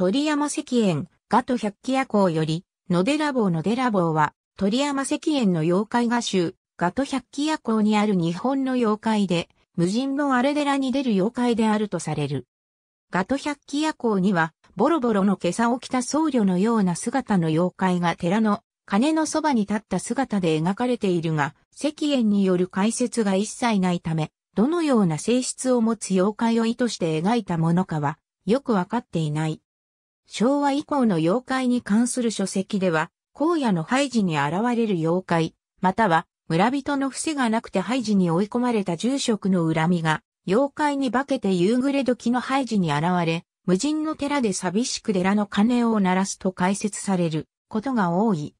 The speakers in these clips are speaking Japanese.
鳥山石燕、ガト百鬼夜行より、野寺坊野寺坊は、鳥山石燕の妖怪画集、ガト百鬼夜行にある日本の妖怪で、無人の荒れ寺に出る妖怪であるとされる。ガト百鬼夜行には、ボロボロの袈裟を着た僧侶のような姿の妖怪が寺の鐘のそばに立った姿で描かれているが、石燕による解説が一切ないため、どのような性質を持つ妖怪を意図して描いたものかは、よくわかっていない。昭和以降の妖怪に関する書籍では、荒野の廃寺に現れる妖怪、または村人の伏せがなくて廃寺に追い込まれた住職の恨みが、妖怪に化けて夕暮れ時の廃寺に現れ、無人の寺で寂しく寺の鐘を鳴らすと解説されることが多い。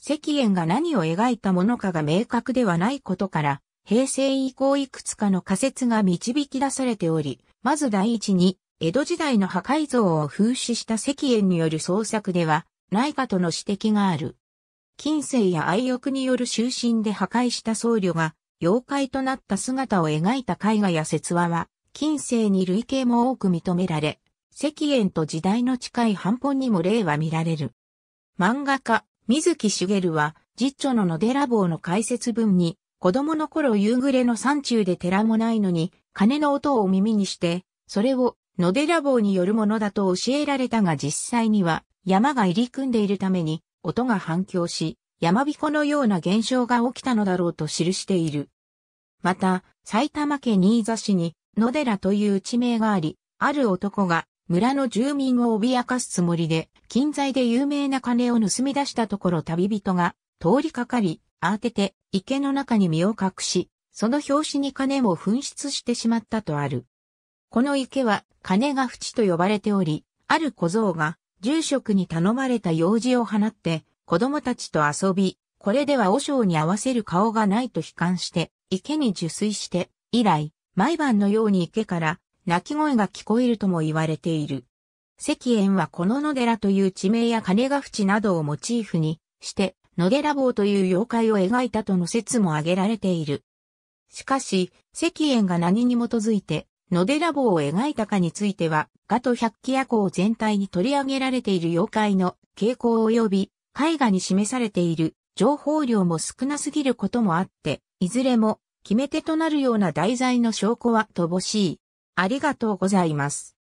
石燕が何を描いたものかが明確ではないことから、平成以降いくつかの仮説が導き出されており、まず第一に、江戸時代の破壊像を風刺した石燕による創作ではないかとの指摘がある。近世や愛欲による終身で破壊した僧侶が妖怪となった姿を描いた絵画や説話は近世に類型も多く認められ、石燕と時代の近い反本にも例は見られる。漫画家、水木しげるは、実著の野寺坊の解説文に、子供の頃夕暮れの山中で寺もないのに、鐘の音を耳にして、それを野寺棒によるものだと教えられたが実際には山が入り組んでいるために音が反響し、山彦のような現象が起きたのだろうと記している。また、埼玉県新座市に野寺という地名があり、ある男が村の住民を脅かすつもりで、近在で有名な金を盗み出したところ旅人が通りかかり、慌てて池の中に身を隠し、その拍子に金を紛失してしまったとある。この池は金が淵と呼ばれており、ある小僧が住職に頼まれた用事を放って子供たちと遊び、これでは和尚に合わせる顔がないと悲観して池に受水して以来毎晩のように池から泣き声が聞こえるとも言われている。石燕はこの野寺という地名や金が淵などをモチーフにして、野寺坊という妖怪を描いたとの説も挙げられている。しかし、石燕が何に基づいて野寺ラを描いたかについては、ガト百鬼夜行全体に取り上げられている妖怪の傾向及び、絵画に示されている情報量も少なすぎることもあって、いずれも決め手となるような題材の証拠は乏しい。ありがとうございます。